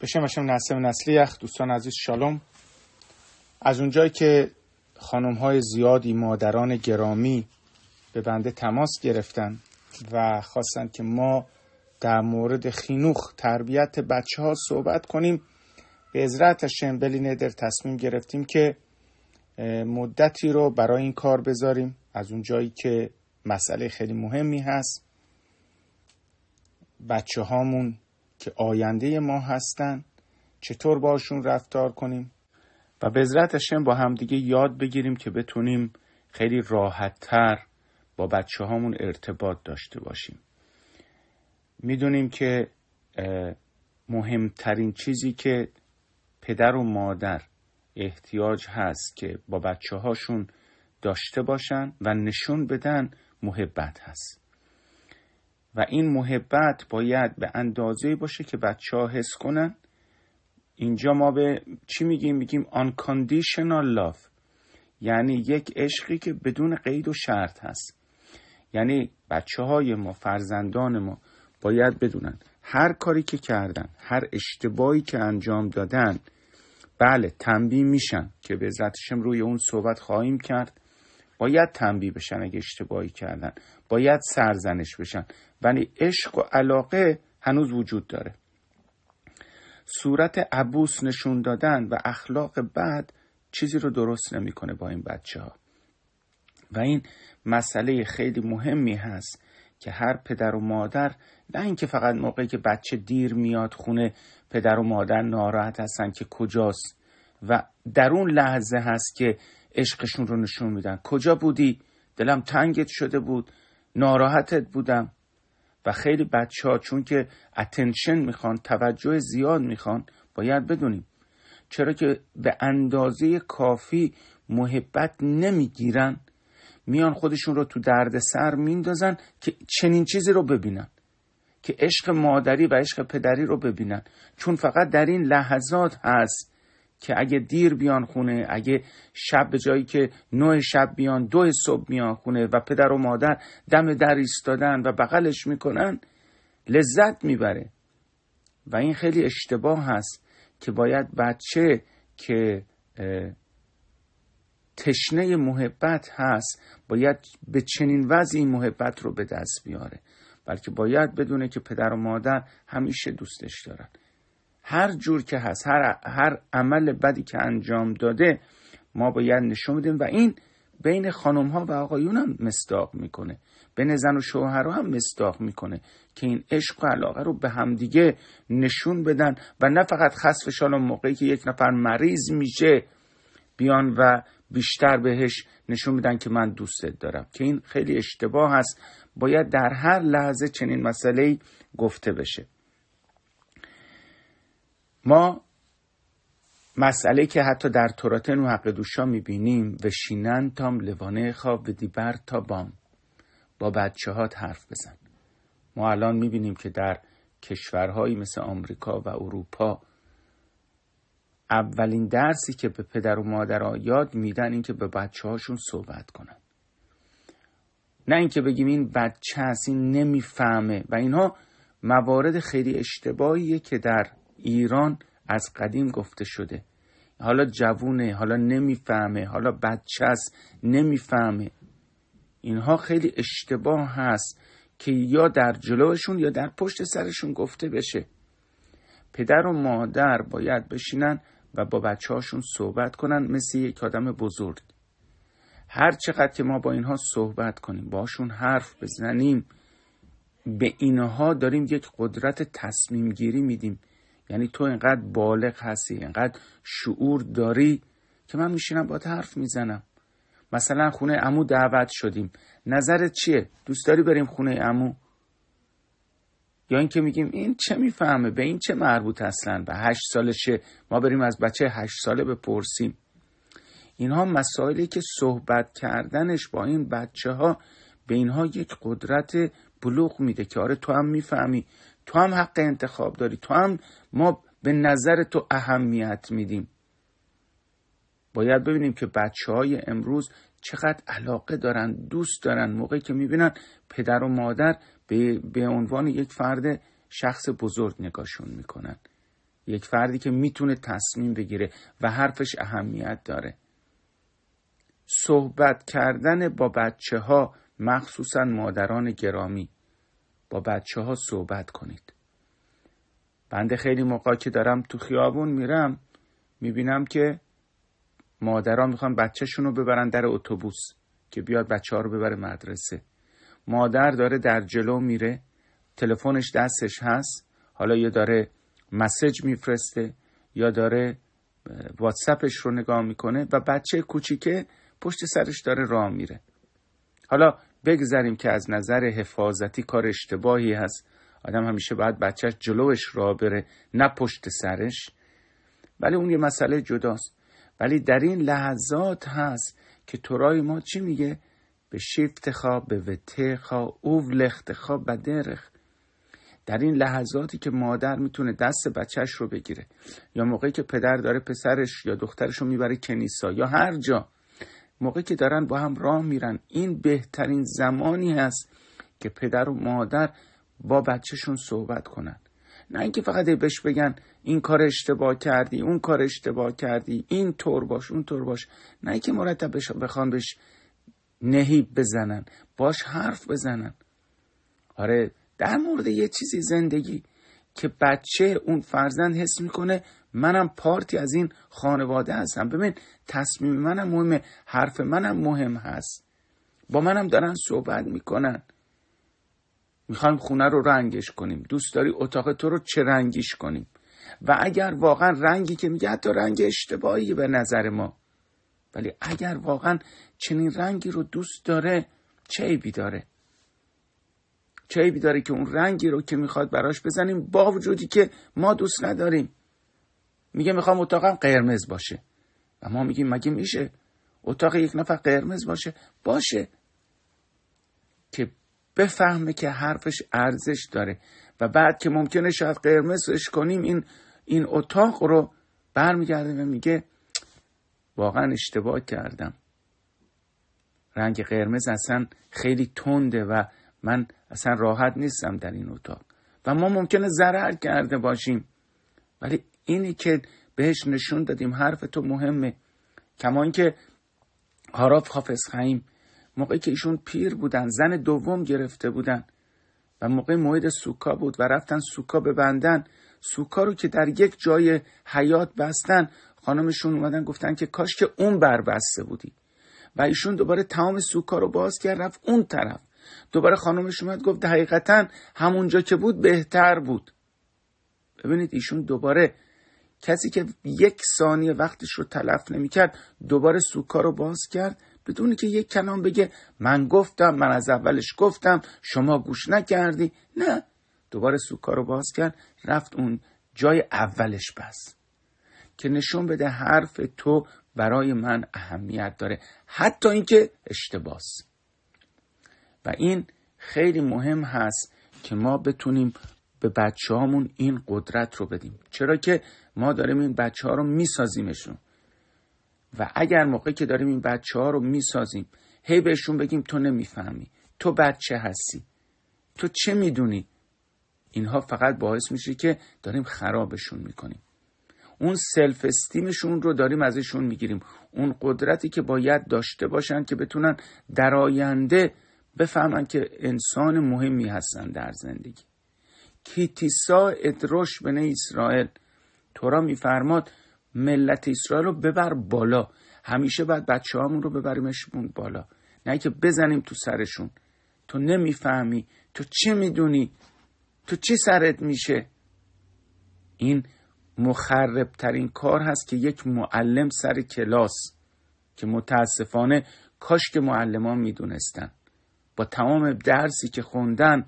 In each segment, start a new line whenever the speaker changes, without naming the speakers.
بشم بشم و نسلی دوستان عزیز شالوم از اونجایی که خانم های زیادی مادران گرامی به بنده تماس گرفتن و خواستن که ما در مورد خینوخ تربیت بچه ها صحبت کنیم به ازرعت شنبلی ندر تصمیم گرفتیم که مدتی رو برای این کار بذاریم از اونجایی که مسئله خیلی مهمی هست بچه هامون که آینده ما هستن چطور باشون رفتار کنیم و بذرت با همدیگه یاد بگیریم که بتونیم خیلی راحتتر با بچه هامون ارتباط داشته باشیم میدونیم که مهمترین چیزی که پدر و مادر احتیاج هست که با بچه هاشون داشته باشن و نشون بدن محبت هست و این محبت باید به اندازه باشه که بچه ها حس کنن اینجا ما به چی میگیم میگیم unconditional love یعنی یک عشقی که بدون قید و شرط هست یعنی بچه های ما فرزندان ما باید بدونن هر کاری که کردن هر اشتباهی که انجام دادن بله تنبیه میشن که به ذاتشم روی اون صحبت خواهیم کرد باید تنبیه بشن اگه اشتباهی کردن باید سرزنش بشن ولی عشق و علاقه هنوز وجود داره صورت عبوس نشون دادن و اخلاق بد چیزی رو درست نمیکنه با این بچه ها و این مسئله خیلی مهمی هست که هر پدر و مادر نه اینکه فقط موقعی که بچه دیر میاد خونه پدر و مادر ناراحت هستن که کجاست و در اون لحظه هست که عشقشون رو نشون میدن کجا بودی دلم تنگت شده بود ناراحتت بودم و خیلی بچه ها چون که اتنشن میخوان توجه زیاد میخوان باید بدونیم چرا که به اندازه کافی محبت نمیگیرن میان خودشون رو تو درد سر میندازن که چنین چیزی رو ببینن که عشق مادری و عشق پدری رو ببینن چون فقط در این لحظات هست که اگه دیر بیان خونه اگه شب به جایی که نه شب بیان دو صبح بیان خونه و پدر و مادر دم در ایستادن و بغلش میکنن لذت میبره و این خیلی اشتباه هست که باید بچه که تشنه محبت هست باید به چنین وضعی محبت رو به دست بیاره بلکه باید بدونه که پدر و مادر همیشه دوستش دارن هر جور که هست هر, هر عمل بدی که انجام داده ما باید نشون بدیم و این بین خانم ها و آقایون هم مصداق میکنه بین زن و شوهر هم مصداق میکنه که این عشق و علاقه رو به همدیگه نشون بدن و نه فقط خصفشان و موقعی که یک نفر مریض میشه بیان و بیشتر بهش نشون بدن که من دوستت دارم که این خیلی اشتباه هست باید در هر لحظه چنین مسئله گفته بشه ما مسئله که حتی در تورات حق دوشا میبینیم و شینن تام لوانه خواب و دیبر تا بام با بچه هات حرف بزن ما الان میبینیم که در کشورهایی مثل آمریکا و اروپا اولین درسی که به پدر و مادرها یاد میدن این که به بچه هاشون صحبت کنن نه اینکه بگیم این بچه هست این نمیفهمه و اینها موارد خیلی اشتباهیه که در ایران از قدیم گفته شده حالا جوونه حالا نمیفهمه حالا بچه است نمیفهمه اینها خیلی اشتباه هست که یا در جلوشون یا در پشت سرشون گفته بشه پدر و مادر باید بشینن و با بچه هاشون صحبت کنن مثل یک آدم بزرگ هر چقدر که ما با اینها صحبت کنیم باشون حرف بزنیم به اینها داریم یک قدرت تصمیم گیری میدیم یعنی تو اینقدر بالغ هستی اینقدر شعور داری که من میشینم با حرف میزنم مثلا خونه امو دعوت شدیم نظرت چیه دوست داری بریم خونه امو یا اینکه میگیم این چه میفهمه به این چه مربوط اصلا به هشت سالشه ما بریم از بچه هشت ساله بپرسیم اینها مسائلی که صحبت کردنش با این بچه ها به اینها یک قدرت بلوغ میده که آره تو هم میفهمی تو هم حق انتخاب داری تو هم ما به نظر تو اهمیت میدیم باید ببینیم که بچه های امروز چقدر علاقه دارن دوست دارن موقعی که میبینن پدر و مادر به, به عنوان یک فرد شخص بزرگ نگاهشون میکنن یک فردی که میتونه تصمیم بگیره و حرفش اهمیت داره صحبت کردن با بچه ها مخصوصا مادران گرامی با بچه ها صحبت کنید بنده خیلی موقع که دارم تو خیابون میرم میبینم که مادرها میخوان بچهشون رو ببرن در اتوبوس که بیاد بچه ها رو ببره مدرسه مادر داره در جلو میره تلفنش دستش هست حالا یا داره مسج میفرسته یا داره واتسپش رو نگاه میکنه و بچه کوچیکه پشت سرش داره راه میره حالا بگذریم که از نظر حفاظتی کار اشتباهی هست آدم همیشه باید بچهش جلوش را بره نه پشت سرش ولی اون یه مسئله جداست ولی در این لحظات هست که تورای ما چی میگه به شیفت خواب به وته لخت خواب و درخ در این لحظاتی که مادر میتونه دست بچهش رو بگیره یا موقعی که پدر داره پسرش یا دخترش رو میبره کنیسا یا هر جا موقعی که دارن با هم راه میرن این بهترین زمانی هست که پدر و مادر با بچهشون صحبت کنن نه اینکه فقط بهش بگن این کار اشتباه کردی اون کار اشتباه کردی این طور باش اون طور باش نه اینکه مرتب بخوان بهش نهیب بزنن باش حرف بزنن آره در مورد یه چیزی زندگی که بچه اون فرزند حس میکنه منم پارتی از این خانواده هستم ببین تصمیم منم مهمه حرف منم مهم هست با منم دارن صحبت میکنن میخوایم خونه رو رنگش کنیم دوست داری اتاق تو رو چه رنگیش کنیم و اگر واقعا رنگی که میگه حتی رنگ اشتباهی به نظر ما ولی اگر واقعا چنین رنگی رو دوست داره چه عیبی داره چیبی داره که اون رنگی رو که میخواد براش بزنیم با وجودی که ما دوست نداریم میگه میخوام اتاقم قرمز باشه و ما میگیم مگه میشه اتاق یک نفر قرمز باشه باشه که بفهمه که حرفش ارزش داره و بعد که ممکنه شاید قرمزش کنیم این این اتاق رو برمیگرده و میگه واقعا اشتباه کردم رنگ قرمز اصلا خیلی تنده و من اصلا راحت نیستم در این اتاق و ما ممکنه ضرر کرده باشیم ولی اینی که بهش نشون دادیم حرف تو مهمه کما اینکه هاراف حافظ خیم موقعی که ایشون پیر بودن زن دوم گرفته بودن و موقع موعد سوکا بود و رفتن سوکا ببندن سوکا رو که در یک جای حیات بستن خانمشون اومدن گفتن که کاش که اون بر بسته بودی و ایشون دوباره تمام سوکا رو باز کرد رفت اون طرف دوباره خانمش اومد گفت حقیقتا همونجا که بود بهتر بود ببینید ایشون دوباره کسی که یک ثانیه وقتش رو تلف نمیکرد دوباره سوکا رو باز کرد بدونی که یک کلام بگه من گفتم من از اولش گفتم شما گوش نکردی نه دوباره سوکا رو باز کرد رفت اون جای اولش بس که نشون بده حرف تو برای من اهمیت داره حتی اینکه اشتباس و این خیلی مهم هست که ما بتونیم به بچه هامون این قدرت رو بدیم چرا که ما داریم این بچه ها رو میسازیمشون و اگر موقعی که داریم این بچه ها رو میسازیم هی بهشون بگیم تو نمیفهمی تو بچه هستی تو چه میدونی اینها فقط باعث میشه که داریم خرابشون میکنیم اون سلف استیمشون رو داریم ازشون میگیریم اون قدرتی که باید داشته باشن که بتونن در آینده بفهمن که انسان مهمی هستن در زندگی کیتیسا ادروش بن اسرائیل تورا میفرماد ملت اسرائیل رو ببر بالا همیشه باید بچه هامون رو ببریمشون بالا نه که بزنیم تو سرشون تو نمیفهمی تو چه میدونی تو چی سرت میشه این مخربترین کار هست که یک معلم سر کلاس که متاسفانه کاش که معلمان میدونستن با تمام درسی که خوندن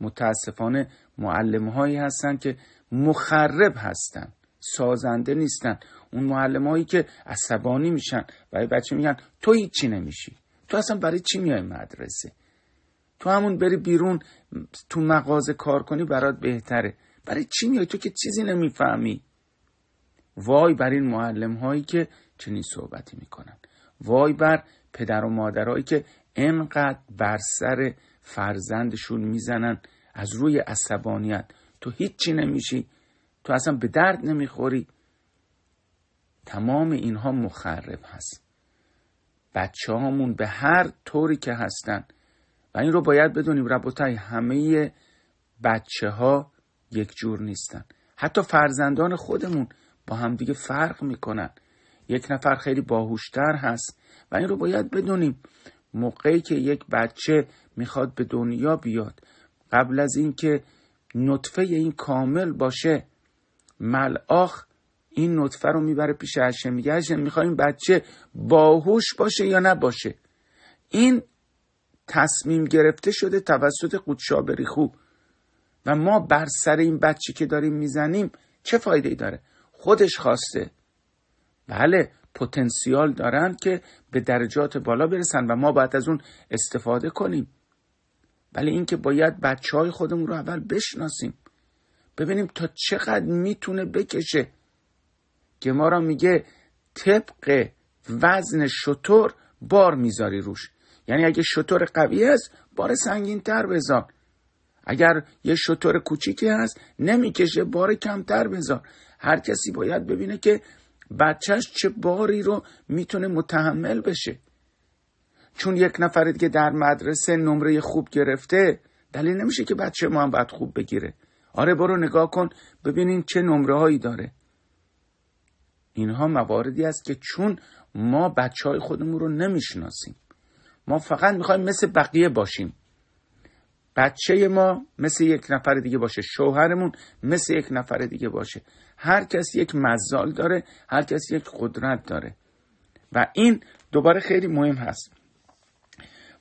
متاسفانه معلم هایی هستن که مخرب هستن سازنده نیستن اون معلم هایی که عصبانی میشن برای بچه میگن تو هیچی نمیشی تو اصلا برای چی میای مدرسه تو همون بری بیرون تو مغازه کار کنی برات بهتره برای چی میای تو که چیزی نمیفهمی وای بر این معلم هایی که چنین صحبتی میکنن وای بر پدر و مادرهایی که انقدر بر سر فرزندشون میزنن از روی عصبانیت تو هیچی نمیشی تو اصلا به درد نمیخوری تمام اینها مخرب هست بچه هامون به هر طوری که هستن و این رو باید بدونیم ربطای همه بچه ها یک جور نیستن حتی فرزندان خودمون با همدیگه فرق میکنن یک نفر خیلی باهوشتر هست و این رو باید بدونیم موقعی که یک بچه میخواد به دنیا بیاد قبل از اینکه نطفه این کامل باشه ملاخ این نطفه رو میبره پیش هشه میگه هشه میخوای این بچه باهوش باشه یا نباشه این تصمیم گرفته شده توسط قدشابری خوب و ما بر سر این بچه که داریم میزنیم چه فایده ای داره خودش خواسته بله پتانسیال دارن که به درجات بالا برسن و ما باید از اون استفاده کنیم ولی بله اینکه باید بچه های خودمون رو اول بشناسیم ببینیم تا چقدر میتونه بکشه که ما را میگه طبق وزن شطور بار میذاری روش یعنی اگه شطور قوی هست بار سنگین تر بذار اگر یه شطور کوچیکی هست نمیکشه بار کمتر بذار هر کسی باید ببینه که بچهش چه باری رو میتونه متحمل بشه چون یک نفر دیگه در مدرسه نمره خوب گرفته دلیل نمیشه که بچه ما هم باید خوب بگیره آره برو نگاه کن ببینین چه نمره هایی داره اینها مواردی است که چون ما بچه های خودمون رو نمیشناسیم ما فقط میخوایم مثل بقیه باشیم بچه ما مثل یک نفر دیگه باشه شوهرمون مثل یک نفر دیگه باشه هر کس یک مزال داره هر کس یک قدرت داره و این دوباره خیلی مهم هست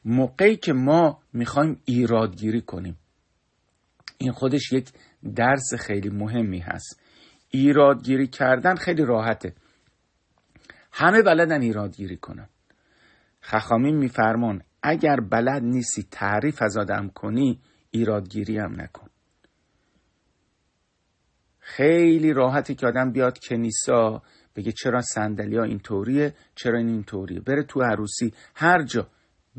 موقعی که ما میخوایم ایرادگیری کنیم این خودش یک درس خیلی مهمی هست ایرادگیری کردن خیلی راحته همه بلدن ایرادگیری کنن خخامین میفرمان اگر بلد نیستی تعریف از آدم کنی ایرادگیری هم نکن خیلی راحته که آدم بیاد کنیسا بگه چرا سندلیا ها اینطوریه چرا این اینطوریه بره تو عروسی هر جا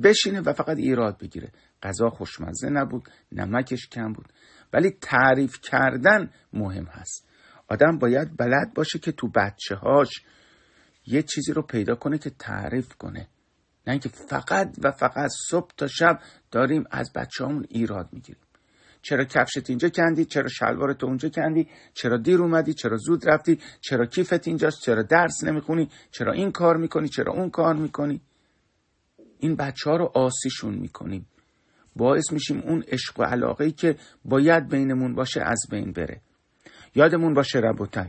بشینه و فقط ایراد بگیره غذا خوشمزه نبود نمکش کم بود ولی تعریف کردن مهم هست آدم باید بلد باشه که تو بچه هاش یه چیزی رو پیدا کنه که تعریف کنه نه اینکه فقط و فقط صبح تا شب داریم از بچه‌هامون ایراد میگیریم چرا کفشت اینجا کندی چرا شلوارت اونجا کندی چرا دیر اومدی چرا زود رفتی چرا کیفت اینجاست چرا درس نمیخونی چرا این کار میکنی چرا اون کار میکنی این بچه ها رو آسیشون میکنیم باعث میشیم اون عشق و علاقه که باید بینمون باشه از بین بره یادمون باشه ربوتای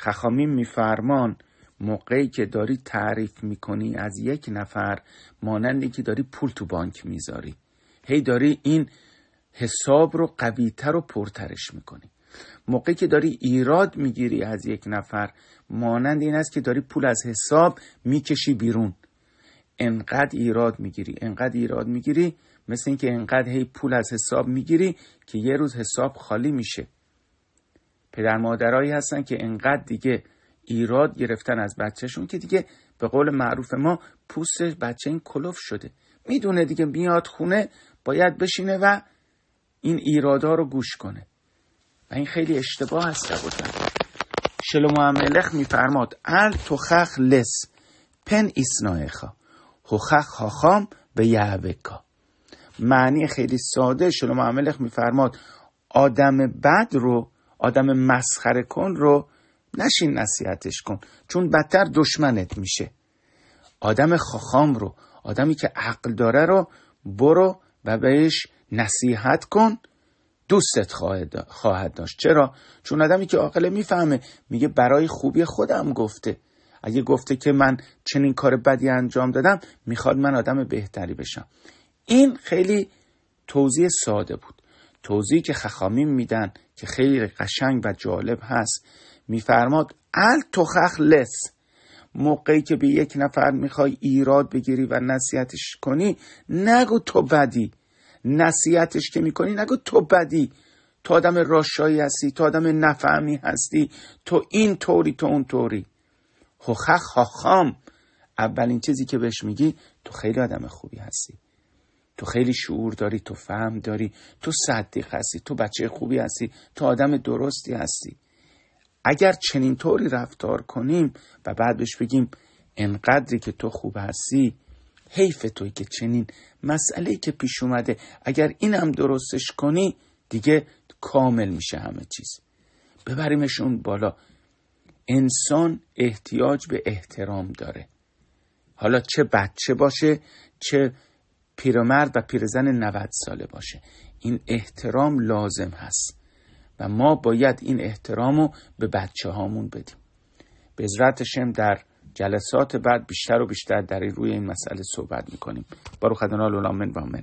خخامیم میفرمان موقعی که داری تعریف میکنی از یک نفر مانندی که داری پول تو بانک میذاری هی داری این حساب رو قویتر و پرترش میکنی موقعی که داری ایراد میگیری از یک نفر مانند این است که داری پول از حساب میکشی بیرون انقدر ایراد میگیری انقدر ایراد میگیری مثل اینکه انقدر هی پول از حساب میگیری که یه روز حساب خالی میشه پدر مادرایی هستن که انقدر دیگه ایراد گرفتن از بچهشون که دیگه به قول معروف ما پوست بچه این کلوف شده میدونه دیگه میاد خونه باید بشینه و این ایرادا رو گوش کنه و این خیلی اشتباه است بودن شلو معملخ میفرماد ال خخ لس پن ایسنایخا هوخخ هاخام به یعوکا معنی خیلی ساده شلو معملخ میفرماد آدم بد رو آدم مسخره کن رو نشین نصیحتش کن چون بدتر دشمنت میشه آدم خاخام رو آدمی که عقل داره رو برو و بهش نصیحت کن دوستت خواهد داشت چرا چون آدمی که عاقله میفهمه میگه برای خوبی خودم گفته اگه گفته که من چنین کار بدی انجام دادم میخواد من آدم بهتری بشم این خیلی توضیح ساده بود توضیحی که خخامیم میدن که خیلی قشنگ و جالب هست میفرماد لس موقعی که به یک نفر میخوای ایراد بگیری و نصیحتش کنی نگو تو بدی نصیحتش که میکنی نگو تو بدی تو آدم راشایی هستی تو آدم نفهمی هستی تو این طوری تو اون طوری هخخ خاخام اولین چیزی که بهش میگی تو خیلی آدم خوبی هستی تو خیلی شعور داری تو فهم داری تو صدیق هستی تو بچه خوبی هستی تو آدم درستی هستی اگر چنین طوری رفتار کنیم و بعد بهش بگیم انقدری که تو خوب هستی حیف توی که چنین مسئله که پیش اومده اگر اینم درستش کنی دیگه کامل میشه همه چیز ببریمشون بالا انسان احتیاج به احترام داره حالا چه بچه باشه چه پیرمرد و پیرزن 90 ساله باشه این احترام لازم هست و ما باید این احترام رو به بچه هامون بدیم به ازرت شم در جلسات بعد بیشتر و بیشتر در روی این مسئله صحبت میکنیم بارو خدنال لولامن و آمن